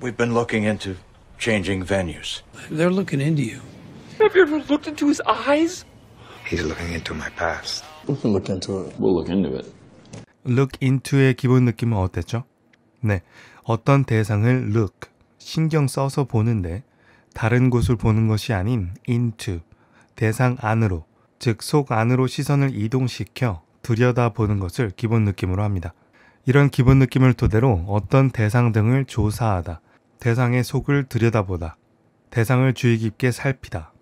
We've been looking into changing venues. They're looking into you. Have you ever looked into his eyes? He's looking into my past. We can look into it. We'll look into it. Look into의 기본 느낌은 어땠죠? 네, 어떤 대상을 look, 신경 써서 보는데 다른 곳을 보는 것이 아닌 into, 대상 안으로, 즉 속 안으로 시선을 이동시켜 들여다보는 것을 기본 느낌으로 합니다. 이런 기본 느낌을 토대로 어떤 대상 등을 조사하다, 대상의 속을 들여다보다, 대상을 주의 깊게 살피다,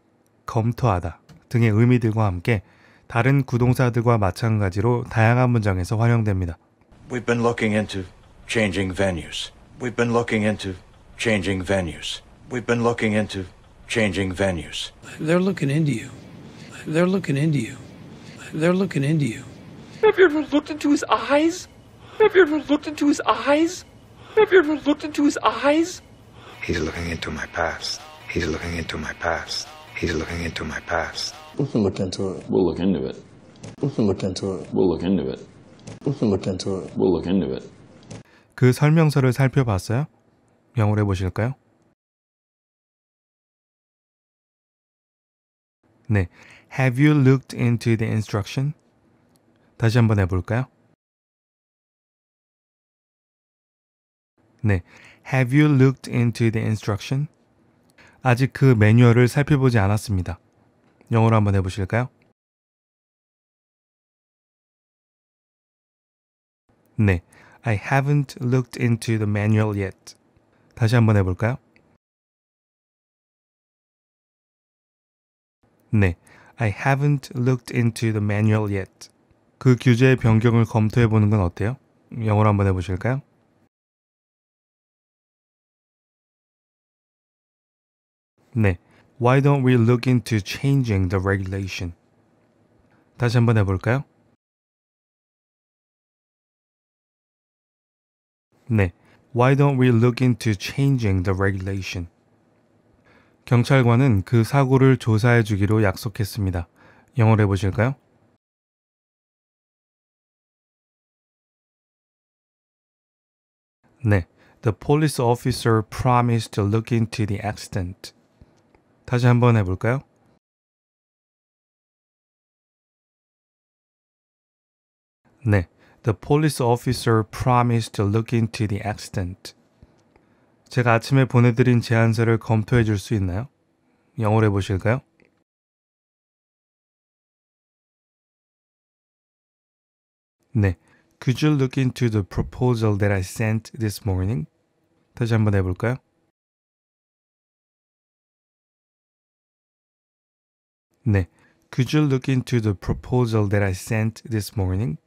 검토하다 등의 의미들과 함께 다른 구동사들과 마찬가지로 다양한 문장에서 활용됩니다. We've been looking into changing venues. We've been looking into changing venues. We've been looking into changing venues. They're looking into you. They're looking into you. They're looking into you. Have you ever looked into his eyes? Have you ever looked into his eyes? Have you ever looked into his eyes? He's looking into my past. He's looking into my past. He's looking into my past. We can look into it. We'll look into it. We can look into it. We'll look into it. We can look into it. We'll look into it. 그 설명서를 살펴봤어요? 영어로 해보실까요? 네, Have you looked into the instruction? 다시 한번 해볼까요? 네, Have you looked into the instruction? 아직 그 매뉴얼을 살펴보지 않았습니다. 영어로 한번 해보실까요? 네, I haven't looked into the manual yet. 다시 한번 해볼까요? 네, I haven't looked into the manual yet. 그 규제의 변경을 검토해보는 건 어때요? 영어로 한번 해보실까요? 네. Why don't we look into changing the regulation? 다시 한번 해볼까요? 네. Why don't we look into changing the regulation? 경찰관은 그 사고를 조사해 주기로 약속했습니다. 영어로 해보실까요? 네. The police officer promised to look into the accident. 다시 한번 해볼까요? 네, the police officer promised to look into the accident. 제가 아침에 보내드린 제안서를 검토해 줄 수 있나요? 영어로 해보실까요? 네, could you look into the proposal that I sent this morning? 다시 한번 해볼까요? 네. Could you look into the proposal that I sent this morning?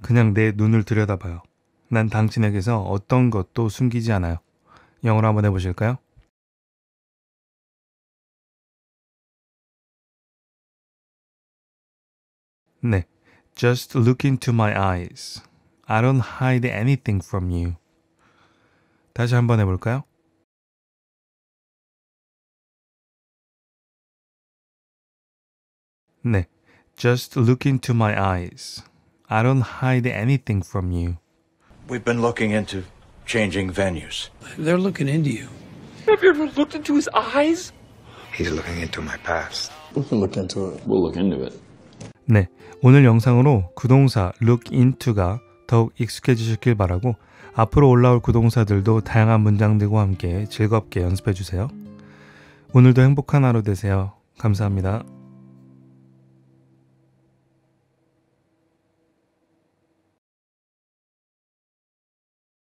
그냥 내 눈을 들여다봐요. 난 당신에게서 어떤 것도 숨기지 않아요. 영어로 한번 해보실까요? 네. Just look into my eyes. I don't hide anything from you. 다시 한번 해볼까요? 네. Just look into my eyes. I don't hide anything from you. We've been looking into changing venues. They're looking into you. Have you ever looked into his eyes? He's looking into my past. We can look into it. We'll look into it. 네, 오늘 영상으로 구동사 look into가 더욱 익숙해지셨길 바라고 앞으로 올라올 구동사들도 다양한 문장들과 함께 즐겁게 연습해 주세요. 오늘도 행복한 하루 되세요. 감사합니다.